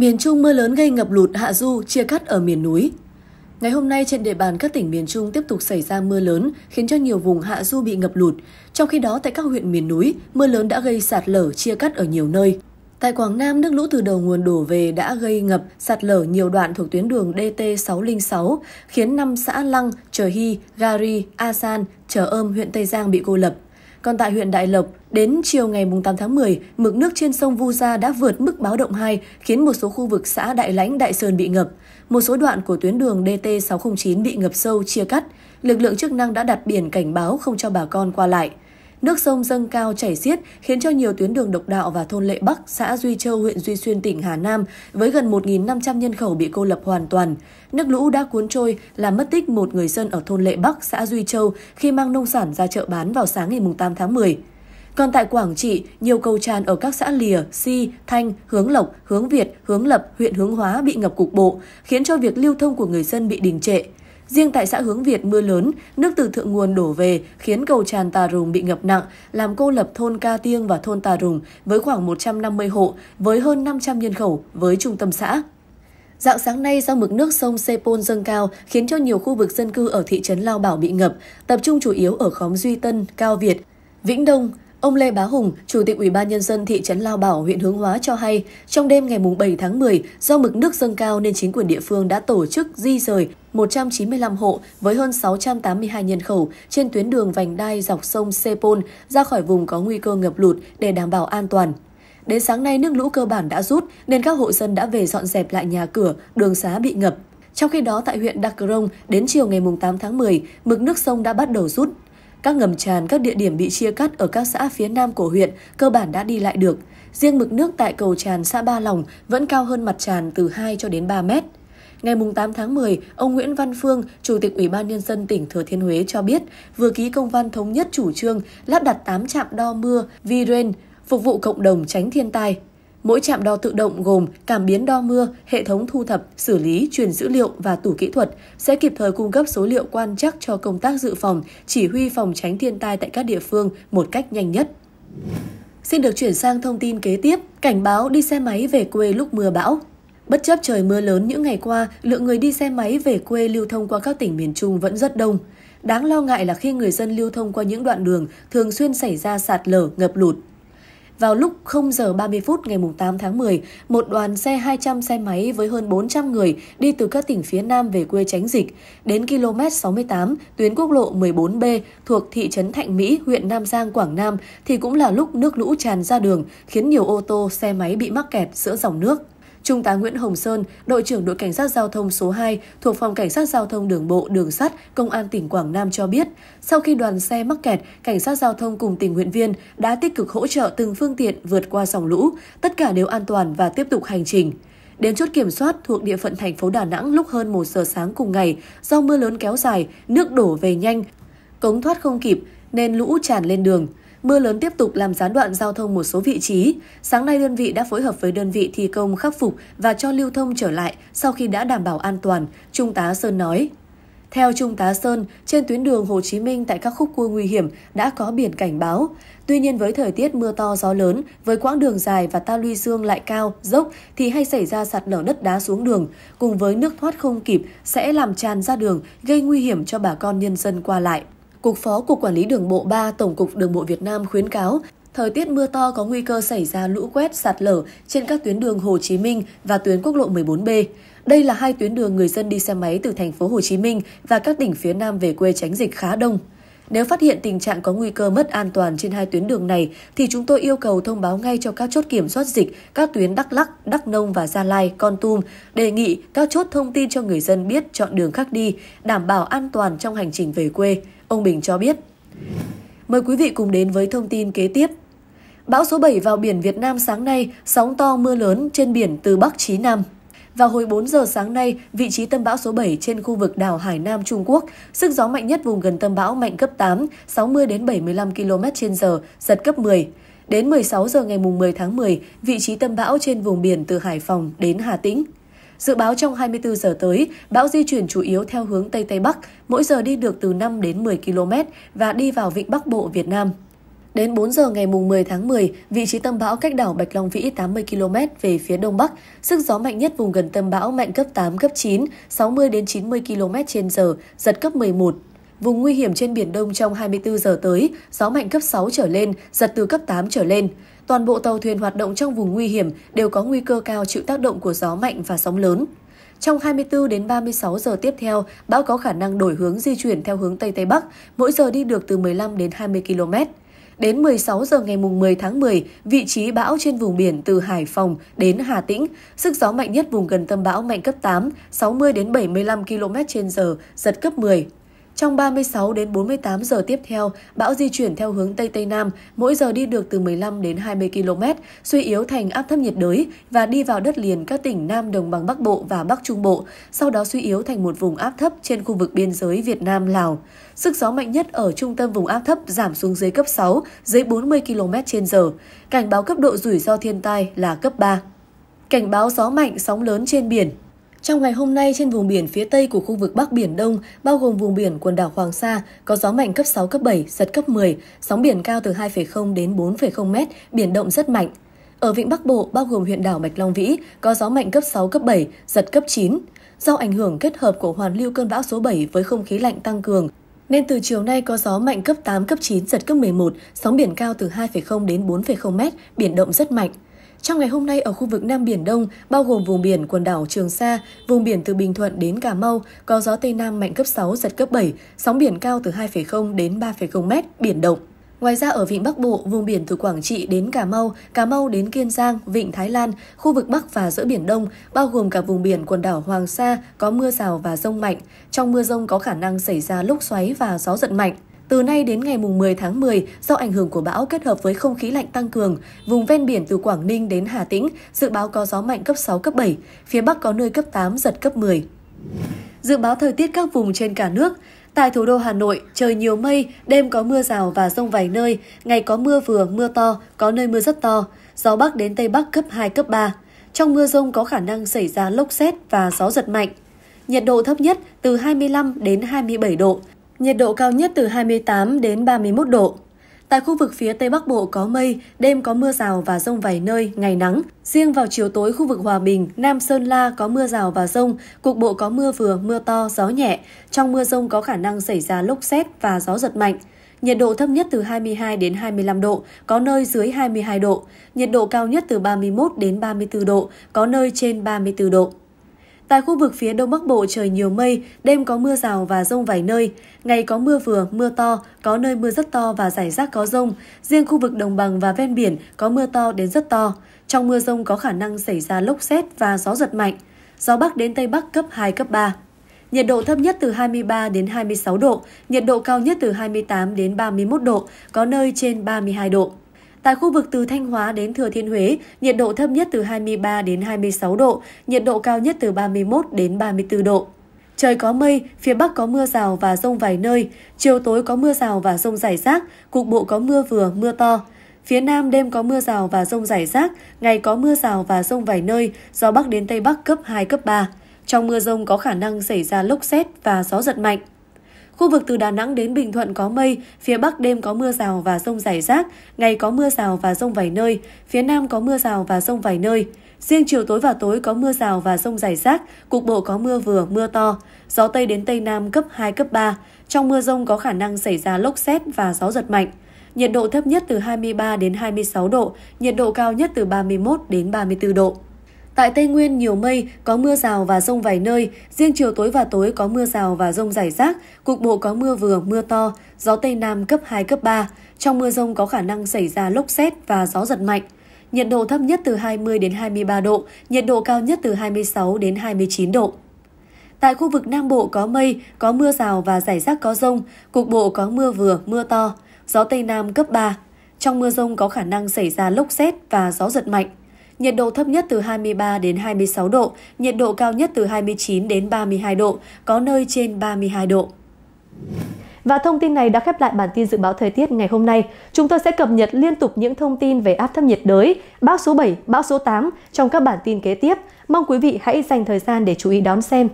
Miền Trung mưa lớn gây ngập lụt hạ du, chia cắt ở miền núi. Ngày hôm nay trên địa bàn các tỉnh miền Trung tiếp tục xảy ra mưa lớn khiến cho nhiều vùng hạ du bị ngập lụt. Trong khi đó tại các huyện miền núi, mưa lớn đã gây sạt lở chia cắt ở nhiều nơi. Tại Quảng Nam, nước lũ từ đầu nguồn đổ về đã gây ngập, sạt lở nhiều đoạn thuộc tuyến đường DT606, khiến năm xã Lăng, Trờ Hy, Gari, a san Trờ Ơm, huyện Tây Giang bị cô lập. Còn tại huyện Đại Lộc, đến chiều ngày 8 tháng 10, mực nước trên sông Vu Gia đã vượt mức báo động 2, khiến một số khu vực xã Đại Lãnh, Đại Sơn bị ngập. Một số đoạn của tuyến đường DT609 bị ngập sâu, chia cắt. Lực lượng chức năng đã đặt biển cảnh báo không cho bà con qua lại. Nước sông dâng cao chảy xiết khiến cho nhiều tuyến đường độc đạo và thôn Lệ Bắc, xã Duy Châu, huyện Duy Xuyên, tỉnh Hà Nam với gần 1.500 nhân khẩu bị cô lập hoàn toàn. Nước lũ đã cuốn trôi làm mất tích một người dân ở thôn Lệ Bắc, xã Duy Châu khi mang nông sản ra chợ bán vào sáng ngày 8 tháng 10. Còn tại Quảng Trị, nhiều cầu tràn ở các xã Lìa, Si, Thanh, Hướng Lộc, Hướng Việt, Hướng Lập, huyện Hướng Hóa bị ngập cục bộ, khiến cho việc lưu thông của người dân bị đình trệ. Riêng tại xã Hướng Việt mưa lớn, nước từ thượng nguồn đổ về khiến cầu tràn Tà Rùng bị ngập nặng, làm cô lập thôn Ca Tiêng và thôn Tà Rùng với khoảng 150 hộ, với hơn 500 nhân khẩu, với trung tâm xã. Dạng sáng nay do mực nước sông Sepol dâng cao khiến cho nhiều khu vực dân cư ở thị trấn Lao Bảo bị ngập, tập trung chủ yếu ở khóm Duy Tân, Cao Việt, Vĩnh Đông, Ông Lê Bá Hùng, Chủ tịch Ủy ban Nhân dân thị trấn Lao Bảo, huyện Hướng Hóa cho hay, trong đêm ngày 7 tháng 10, do mực nước dâng cao nên chính quyền địa phương đã tổ chức di rời 195 hộ với hơn 682 nhân khẩu trên tuyến đường vành đai dọc sông Sepol ra khỏi vùng có nguy cơ ngập lụt để đảm bảo an toàn. Đến sáng nay, nước lũ cơ bản đã rút nên các hộ dân đã về dọn dẹp lại nhà cửa, đường xá bị ngập. Trong khi đó, tại huyện Đắk Rông, đến chiều ngày 8 tháng 10, mực nước sông đã bắt đầu rút. Các ngầm tràn, các địa điểm bị chia cắt ở các xã phía nam của huyện cơ bản đã đi lại được. Riêng mực nước tại cầu tràn xã Ba Lòng vẫn cao hơn mặt tràn từ 2 cho đến 3 mét. Ngày 8 tháng 10, ông Nguyễn Văn Phương, Chủ tịch Ủy ban Nhân dân tỉnh Thừa Thiên Huế cho biết vừa ký công văn thống nhất chủ trương lắp đặt 8 trạm đo mưa, vi-rain, phục vụ cộng đồng tránh thiên tai Mỗi trạm đo tự động gồm cảm biến đo mưa, hệ thống thu thập, xử lý, truyền dữ liệu và tủ kỹ thuật sẽ kịp thời cung cấp số liệu quan trắc cho công tác dự phòng, chỉ huy phòng tránh thiên tai tại các địa phương một cách nhanh nhất. Xin được chuyển sang thông tin kế tiếp, cảnh báo đi xe máy về quê lúc mưa bão. Bất chấp trời mưa lớn những ngày qua, lượng người đi xe máy về quê lưu thông qua các tỉnh miền Trung vẫn rất đông. Đáng lo ngại là khi người dân lưu thông qua những đoạn đường thường xuyên xảy ra sạt lở, ngập lụt, vào lúc 0 giờ 30 phút ngày 8 tháng 10, một đoàn xe 200 xe máy với hơn 400 người đi từ các tỉnh phía Nam về quê tránh dịch. Đến km 68, tuyến quốc lộ 14B thuộc thị trấn Thạnh Mỹ, huyện Nam Giang, Quảng Nam thì cũng là lúc nước lũ tràn ra đường, khiến nhiều ô tô, xe máy bị mắc kẹt giữa dòng nước. Trung tá Nguyễn Hồng Sơn, đội trưởng đội cảnh sát giao thông số 2 thuộc phòng cảnh sát giao thông đường bộ, đường sắt, công an tỉnh Quảng Nam cho biết, sau khi đoàn xe mắc kẹt, cảnh sát giao thông cùng tình nguyện viên đã tích cực hỗ trợ từng phương tiện vượt qua dòng lũ, tất cả đều an toàn và tiếp tục hành trình. Đến chốt kiểm soát thuộc địa phận thành phố Đà Nẵng lúc hơn 1 giờ sáng cùng ngày, do mưa lớn kéo dài, nước đổ về nhanh, cống thoát không kịp nên lũ tràn lên đường. Mưa lớn tiếp tục làm gián đoạn giao thông một số vị trí. Sáng nay đơn vị đã phối hợp với đơn vị thi công khắc phục và cho lưu thông trở lại sau khi đã đảm bảo an toàn, Trung tá Sơn nói. Theo Trung tá Sơn, trên tuyến đường Hồ Chí Minh tại các khúc cua nguy hiểm đã có biển cảnh báo. Tuy nhiên với thời tiết mưa to gió lớn, với quãng đường dài và ta luy dương lại cao, dốc thì hay xảy ra sạt lở đất đá xuống đường, cùng với nước thoát không kịp sẽ làm tràn ra đường, gây nguy hiểm cho bà con nhân dân qua lại. Cục Phó Cục Quản lý Đường bộ 3 Tổng cục Đường bộ Việt Nam khuyến cáo thời tiết mưa to có nguy cơ xảy ra lũ quét sạt lở trên các tuyến đường Hồ Chí Minh và tuyến quốc lộ 14B. Đây là hai tuyến đường người dân đi xe máy từ thành phố Hồ Chí Minh và các tỉnh phía Nam về quê tránh dịch khá đông. Nếu phát hiện tình trạng có nguy cơ mất an toàn trên hai tuyến đường này thì chúng tôi yêu cầu thông báo ngay cho các chốt kiểm soát dịch các tuyến Đắk Lắc, Đắk Nông và Gia Lai, Con Tum, đề nghị các chốt thông tin cho người dân biết chọn đường khác đi, đảm bảo an toàn trong hành trình về quê ông Bình cho biết. Mời quý vị cùng đến với thông tin kế tiếp. Bão số 7 vào biển Việt Nam sáng nay, sóng to mưa lớn trên biển từ Bắc chí Nam. Vào hồi 4 giờ sáng nay, vị trí tâm bão số 7 trên khu vực đảo Hải Nam Trung Quốc, sức gió mạnh nhất vùng gần tâm bão mạnh cấp 8, 60 đến 75 km/h, giật cấp 10. Đến 16 giờ ngày 10 tháng 10, vị trí tâm bão trên vùng biển từ Hải Phòng đến Hà Tĩnh, Dự báo trong 24 giờ tới, bão di chuyển chủ yếu theo hướng Tây Tây Bắc, mỗi giờ đi được từ 5 đến 10 km và đi vào vịnh Bắc Bộ Việt Nam. Đến 4 giờ ngày 10 tháng 10, vị trí tâm bão cách đảo Bạch Long Vĩ 80 km về phía đông bắc, sức gió mạnh nhất vùng gần tâm bão mạnh cấp 8, cấp 9, 60 đến 90 km trên giờ, giật cấp 11, Vùng nguy hiểm trên Biển Đông trong 24 giờ tới, gió mạnh cấp 6 trở lên, giật từ cấp 8 trở lên. Toàn bộ tàu thuyền hoạt động trong vùng nguy hiểm đều có nguy cơ cao chịu tác động của gió mạnh và sóng lớn. Trong 24 đến 36 giờ tiếp theo, bão có khả năng đổi hướng di chuyển theo hướng Tây Tây Bắc, mỗi giờ đi được từ 15 đến 20 km. Đến 16 giờ ngày 10 tháng 10, vị trí bão trên vùng biển từ Hải Phòng đến Hà Tĩnh, sức gió mạnh nhất vùng gần tâm bão mạnh cấp 8, 60 đến 75 km/h, giật cấp 10. Trong 36 đến 48 giờ tiếp theo, bão di chuyển theo hướng Tây Tây Nam, mỗi giờ đi được từ 15 đến 20 km, suy yếu thành áp thấp nhiệt đới và đi vào đất liền các tỉnh Nam Đồng bằng Bắc Bộ và Bắc Trung Bộ, sau đó suy yếu thành một vùng áp thấp trên khu vực biên giới Việt Nam-Lào. Sức gió mạnh nhất ở trung tâm vùng áp thấp giảm xuống dưới cấp 6, dưới 40 km h Cảnh báo cấp độ rủi ro thiên tai là cấp 3. Cảnh báo gió mạnh, sóng lớn trên biển, trong ngày hôm nay, trên vùng biển phía tây của khu vực Bắc Biển Đông, bao gồm vùng biển quần đảo Hoàng Sa, có gió mạnh cấp 6, cấp 7, giật cấp 10, sóng biển cao từ 2,0 đến 4,0 mét, biển động rất mạnh. Ở vịnh Bắc Bộ, bao gồm huyện đảo Bạch Long Vĩ, có gió mạnh cấp 6, cấp 7, giật cấp 9. Do ảnh hưởng kết hợp của hoàn lưu cơn bão số 7 với không khí lạnh tăng cường, nên từ chiều nay có gió mạnh cấp 8, cấp 9, giật cấp 11, sóng biển cao từ 2,0 đến 4,0 mét, biển động rất mạnh. Trong ngày hôm nay ở khu vực Nam Biển Đông, bao gồm vùng biển quần đảo Trường Sa, vùng biển từ Bình Thuận đến Cà Mau, có gió Tây Nam mạnh cấp 6, giật cấp 7, sóng biển cao từ 2,0 đến 3,0 mét, biển động. Ngoài ra ở vịnh Bắc Bộ, vùng biển từ Quảng Trị đến Cà Mau, Cà Mau đến Kiên Giang, vịnh Thái Lan, khu vực Bắc và giữa Biển Đông, bao gồm cả vùng biển quần đảo Hoàng Sa, có mưa rào và rông mạnh. Trong mưa rông có khả năng xảy ra lúc xoáy và gió giật mạnh. Từ nay đến ngày 10 tháng 10, do ảnh hưởng của bão kết hợp với không khí lạnh tăng cường, vùng ven biển từ Quảng Ninh đến Hà Tĩnh dự báo có gió mạnh cấp 6, cấp 7, phía Bắc có nơi cấp 8, giật cấp 10. Dự báo thời tiết các vùng trên cả nước, Tại thủ đô Hà Nội, trời nhiều mây, đêm có mưa rào và rông vài nơi, ngày có mưa vừa, mưa to, có nơi mưa rất to, gió Bắc đến Tây Bắc cấp 2, cấp 3. Trong mưa rông có khả năng xảy ra lốc xét và gió giật mạnh. Nhiệt độ thấp nhất từ 25 đến 27 độ, nhiệt độ cao nhất từ 28 đến 31 độ. Tại khu vực phía Tây Bắc Bộ có mây, đêm có mưa rào và rông vài nơi, ngày nắng. Riêng vào chiều tối khu vực Hòa Bình, Nam Sơn La có mưa rào và rông, cục bộ có mưa vừa, mưa to, gió nhẹ. Trong mưa rông có khả năng xảy ra lốc xét và gió giật mạnh. Nhiệt độ thấp nhất từ 22 đến 25 độ, có nơi dưới 22 độ. Nhiệt độ cao nhất từ 31 đến 34 độ, có nơi trên 34 độ. Tại khu vực phía Đông Bắc Bộ trời nhiều mây, đêm có mưa rào và rông vài nơi. Ngày có mưa vừa, mưa to, có nơi mưa rất to và rải rác có rông. Riêng khu vực đồng bằng và ven biển có mưa to đến rất to. Trong mưa rông có khả năng xảy ra lốc xét và gió giật mạnh. Gió Bắc đến Tây Bắc cấp 2, cấp 3. Nhiệt độ thấp nhất từ 23 đến 26 độ, nhiệt độ cao nhất từ 28 đến 31 độ, có nơi trên 32 độ. Tại khu vực từ Thanh Hóa đến Thừa Thiên Huế, nhiệt độ thấp nhất từ 23 đến 26 độ, nhiệt độ cao nhất từ 31 đến 34 độ. Trời có mây, phía Bắc có mưa rào và rông vài nơi, chiều tối có mưa rào và rông rải rác, cục bộ có mưa vừa, mưa to. Phía Nam đêm có mưa rào và rông rải rác, ngày có mưa rào và rông vài nơi, gió Bắc đến Tây Bắc cấp 2, cấp 3. Trong mưa rông có khả năng xảy ra lốc xét và gió giật mạnh. Khu vực từ Đà Nẵng đến Bình Thuận có mây, phía Bắc đêm có mưa rào và rông rải rác, ngày có mưa rào và rông vài nơi, phía Nam có mưa rào và rông vài nơi. Riêng chiều tối và tối có mưa rào và rông rải rác, cục bộ có mưa vừa, mưa to. Gió Tây đến Tây Nam cấp 2, cấp 3. Trong mưa rông có khả năng xảy ra lốc xét và gió giật mạnh. Nhiệt độ thấp nhất từ 23 đến 26 độ, nhiệt độ cao nhất từ 31 đến 34 độ. Tại Tây Nguyên nhiều mây, có mưa rào và rông vài nơi, riêng chiều tối và tối có mưa rào và rông rải rác, cục bộ có mưa vừa, mưa to, gió Tây Nam cấp 2, cấp 3. Trong mưa rông có khả năng xảy ra lốc xét và gió giật mạnh. Nhiệt độ thấp nhất từ 20 đến 23 độ, nhiệt độ cao nhất từ 26 đến 29 độ. Tại khu vực Nam Bộ có mây, có mưa rào và rải rác có rông, cục bộ có mưa vừa, mưa to, gió Tây Nam cấp 3. Trong mưa rông có khả năng xảy ra lốc xét và gió giật mạnh nhiệt độ thấp nhất từ 23 đến 26 độ, nhiệt độ cao nhất từ 29 đến 32 độ, có nơi trên 32 độ. Và thông tin này đã khép lại bản tin dự báo thời tiết ngày hôm nay. Chúng tôi sẽ cập nhật liên tục những thông tin về áp thấp nhiệt đới, bão số 7, bão số 8 trong các bản tin kế tiếp. Mong quý vị hãy dành thời gian để chú ý đón xem.